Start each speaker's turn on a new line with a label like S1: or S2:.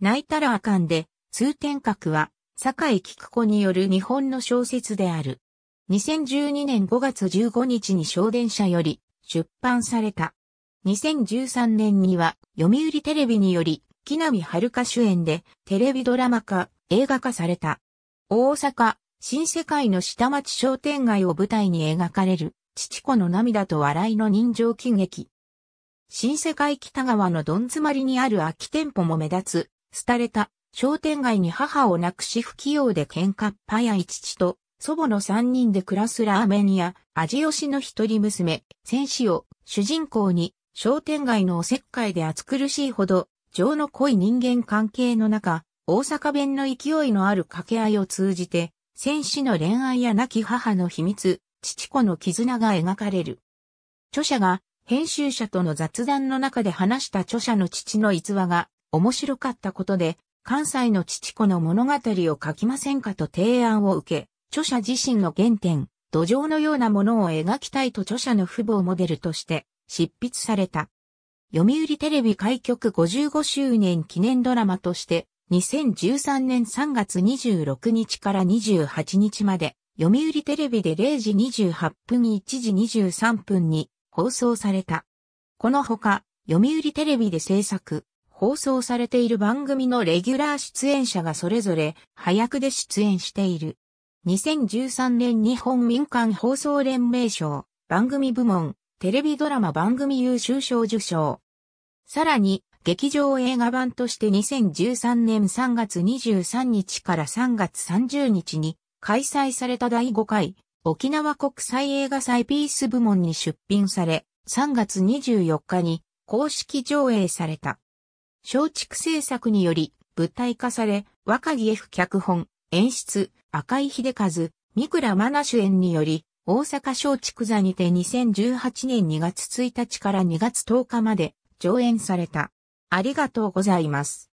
S1: 泣いたらあかんで、通天閣は、坂井菊子による日本の小説である。2012年5月15日に小電車より出版された。2013年には読売テレビにより木並遥主演でテレビドラマ化、映画化された。大阪、新世界の下町商店街を舞台に描かれる、父子の涙と笑いの人情喜劇。新世界北側のどん詰まりにある空き店舗も目立つ廃れた商店街に母を亡くし不器用で喧嘩っ早い父と祖母の三人で暮らすラーメン屋、味吉の一人娘、戦士を主人公に商店街のおせっかいで暑苦しいほど情の濃い人間関係の中、大阪弁の勢いのある掛け合いを通じて、戦士の恋愛や亡き母の秘密、父子の絆が描かれる。著者が編集者との雑談の中で話した著者の父の逸話が面白かったことで、関西の父子の物語を書きませんかと提案を受け、著者自身の原点、土壌のようなものを描きたいと著者の父母をモデルとして執筆された。読売テレビ開局55周年記念ドラマとして、2013年3月26日から28日まで、読売テレビで0時28分1時23分に放送された。このほか、読売テレビで制作、放送されている番組のレギュラー出演者がそれぞれ早くで出演している。2013年日本民間放送連盟賞、番組部門、テレビドラマ番組優秀賞受賞。さらに、劇場映画版として2013年3月23日から3月30日に開催された第5回沖縄国際映画祭ピース部門に出品され、3月24日に公式上映された。松竹制作により舞台化され、若木 F 脚本、演出、赤井秀和、三倉真奈主演により、大阪松竹座にて2018年2月1日から2月10日まで上演された。ありがとうございます。